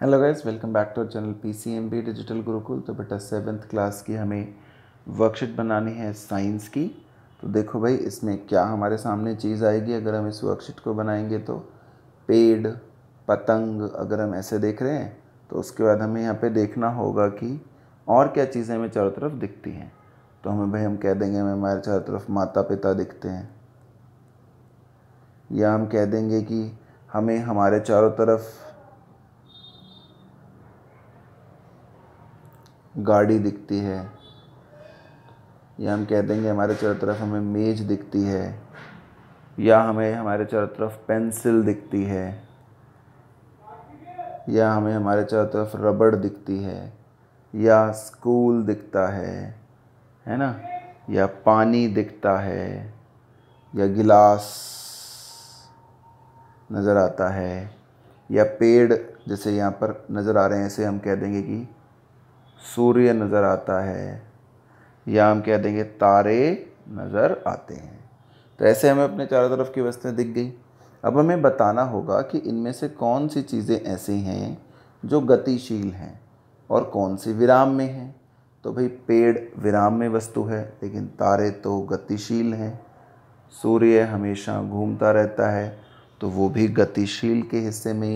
hello guys welcome back to channel PCMB digital Gurukul तो बेटा seventh class की हमें वर्कशीट बनानी है साइंस की तो देखो भाई इसमें क्या हमारे सामने चीज़ आएगी अगर हम इस वर्कशीट को बनाएंगे तो पेड़ पतंग अगर हम ऐसे देख रहे हैं तो उसके बाद हमें यहाँ पे देखना होगा कि और क्या चीज़ें हमें चारों तरफ दिखती हैं तो हमें भाई हम कह देंगे हमें हमारे चारों तरफ माता पिता दिखते हैं या हम कह देंगे कि हमें हमारे चारों तरफ गाड़ी दिखती है या हम कह देंगे हमारे चारों तरफ हमें मेज दिखती है या हमें हमारे चारों तरफ पेंसिल दिखती है या हमें हमारे चारों तरफ रबड़ दिखती है या स्कूल दिखता है है ना या पानी दिखता है या गिलास नज़र आता है या पेड़ जैसे यहाँ पर नज़र आ रहे हैं ऐसे हम कह देंगे कि सूर्य नज़र आता है या हम क्या देंगे तारे नज़र आते हैं तो ऐसे हमें अपने चारों तरफ की वस्तुएं दिख गई अब हमें बताना होगा कि इनमें से कौन सी चीज़ें ऐसी हैं जो गतिशील हैं और कौन सी विराम में हैं तो भाई पेड़ विराम में वस्तु है लेकिन तारे तो गतिशील हैं सूर्य हमेशा घूमता रहता है तो वो भी गतिशील के हिस्से में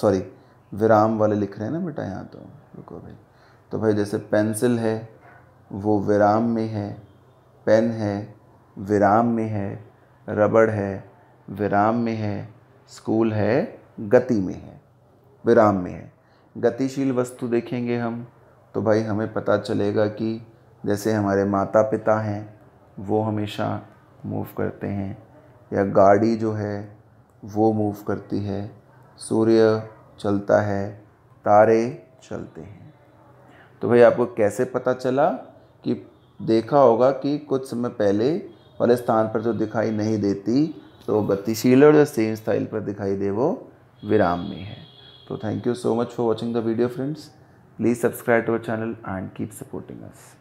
सॉरी विराम वाले लिख रहे हैं ना बेटा यहाँ तो रुको भाई तो भाई जैसे पेंसिल है वो विराम में है पेन है विराम में है रबड़ है विराम में है स्कूल है गति में है विराम में है गतिशील वस्तु देखेंगे हम तो भाई हमें पता चलेगा कि जैसे हमारे माता पिता हैं वो हमेशा मूव करते हैं या गाड़ी जो है वो मूव करती है सूर्य चलता है तारे चलते हैं तो भाई आपको कैसे पता चला कि देखा होगा कि कुछ समय पहले वाले स्थान पर जो दिखाई नहीं देती तो गतिशील और जो सेम स्टाइल पर दिखाई दे वो विराम में है तो thank you so much for watching the video friends please subscribe to our channel and keep supporting us